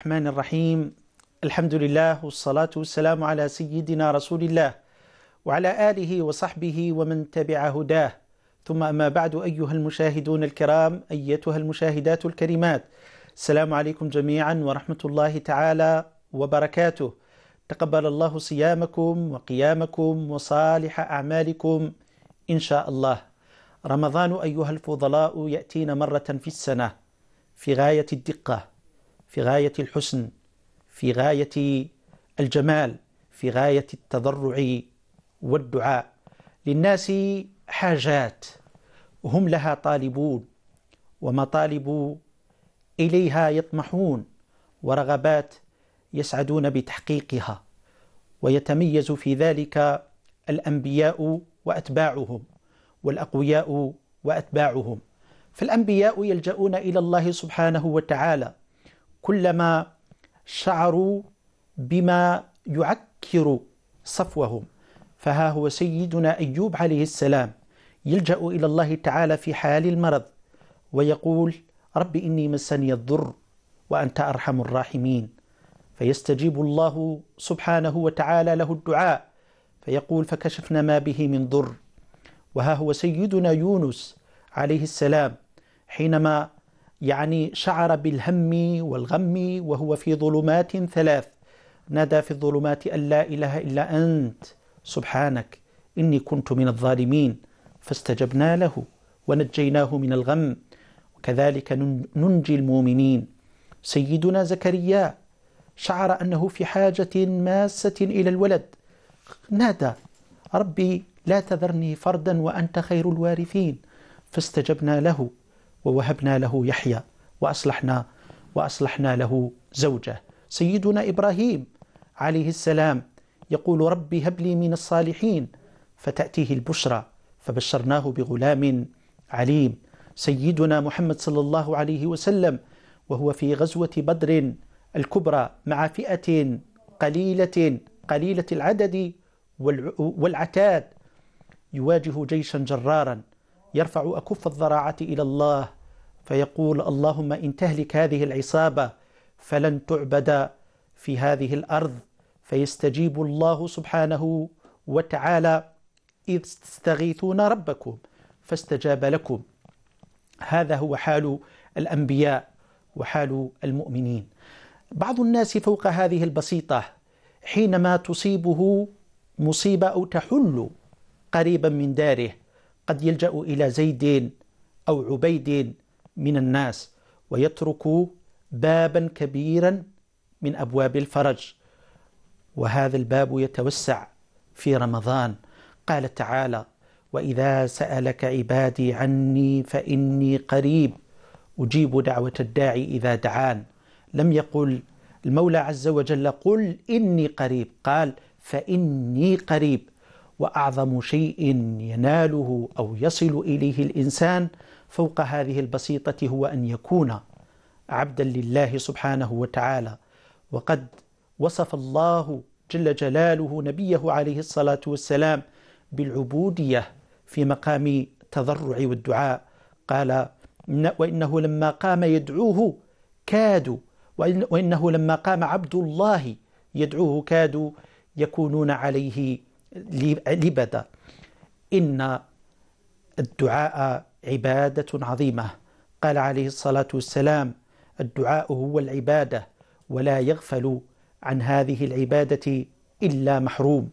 الرحمن الرحيم الحمد لله والصلاة والسلام على سيدنا رسول الله وعلى آله وصحبه ومن تبع هداه ثم أما بعد أيها المشاهدون الكرام أيتها المشاهدات الكريمات السلام عليكم جميعا ورحمة الله تعالى وبركاته تقبل الله صيامكم وقيامكم وصالح أعمالكم إن شاء الله رمضان أيها الفضلاء يأتينا مرة في السنة في غاية الدقة في غاية الحسن في غاية الجمال في غاية التضرع والدعاء للناس حاجات هم لها طالبون ومطالب إليها يطمحون ورغبات يسعدون بتحقيقها ويتميز في ذلك الأنبياء وأتباعهم والأقوياء وأتباعهم فالأنبياء يلجؤون إلى الله سبحانه وتعالى كلما شعروا بما يعكر صفوهم فها هو سيدنا أيوب عليه السلام يلجأ إلى الله تعالى في حال المرض ويقول رب إني مسني الضر وأنت أرحم الراحمين فيستجيب الله سبحانه وتعالى له الدعاء فيقول فكشفنا ما به من ضر وها هو سيدنا يونس عليه السلام حينما يعني شعر بالهم والغم وهو في ظلمات ثلاث نادى في الظلمات أن لا إله إلا أنت سبحانك إني كنت من الظالمين فاستجبنا له ونجيناه من الغم وكذلك ننجي المؤمنين سيدنا زكريا شعر أنه في حاجة ماسة إلى الولد نادى ربي لا تذرني فردا وأنت خير الوارثين فاستجبنا له ووهبنا له يحيى وأصلحنا وأصلحنا له زوجه سيدنا إبراهيم عليه السلام يقول رب هب لي من الصالحين فتأتيه البشرى فبشرناه بغلام عليم سيدنا محمد صلى الله عليه وسلم وهو في غزوة بدر الكبرى مع فئة قليلة قليلة العدد والعتاد يواجه جيشا جرارا يرفع أكف الضراعة إلى الله فيقول اللهم إن تهلك هذه العصابة فلن تعبد في هذه الأرض فيستجيب الله سبحانه وتعالى إذ تستغيثون ربكم فاستجاب لكم هذا هو حال الأنبياء وحال المؤمنين بعض الناس فوق هذه البسيطة حينما تصيبه مصيبة أو تحل قريبا من داره قد يلجأ إلى زيد أو عبيد من الناس ويترك بابا كبيرا من أبواب الفرج وهذا الباب يتوسع في رمضان قال تعالى وإذا سألك عبادي عني فإني قريب أجيب دعوة الداعي إذا دعان لم يقل المولى عز وجل قل إني قريب قال فإني قريب واعظم شيء يناله او يصل اليه الانسان فوق هذه البسيطه هو ان يكون عبدا لله سبحانه وتعالى وقد وصف الله جل جلاله نبيه عليه الصلاه والسلام بالعبوديه في مقام التضرع والدعاء قال وانه لما قام يدعوه كادوا وانه لما قام عبد الله يدعوه كادوا يكونون عليه لبدا إن الدعاء عبادة عظيمة قال عليه الصلاة والسلام الدعاء هو العبادة ولا يغفل عن هذه العبادة إلا محروم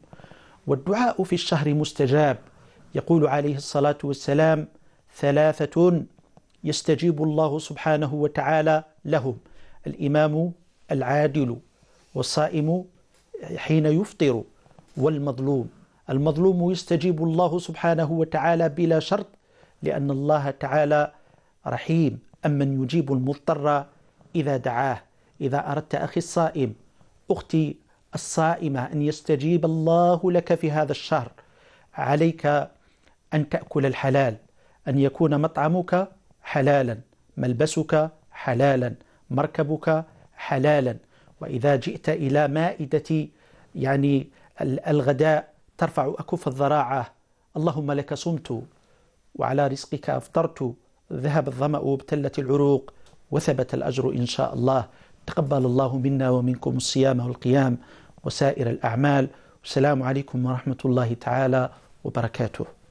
والدعاء في الشهر مستجاب يقول عليه الصلاة والسلام ثلاثة يستجيب الله سبحانه وتعالى لهم الإمام العادل والصائم حين يفطر والمظلوم المظلوم يستجيب الله سبحانه وتعالى بلا شرط لأن الله تعالى رحيم أمن يجيب المضطر إذا دعاه إذا أردت أخي الصائم أختي الصائمة أن يستجيب الله لك في هذا الشهر عليك أن تأكل الحلال أن يكون مطعمك حلالا ملبسك حلالا مركبك حلالا وإذا جئت إلى مائدة يعني الغداء ترفع أكف الضراعة اللهم لك صمت وعلى رزقك أفطرت ذهب الظمأ وابتلت العروق وثبت الأجر إن شاء الله تقبل الله منا ومنكم الصيام والقيام وسائر الأعمال والسلام عليكم ورحمة الله تعالى وبركاته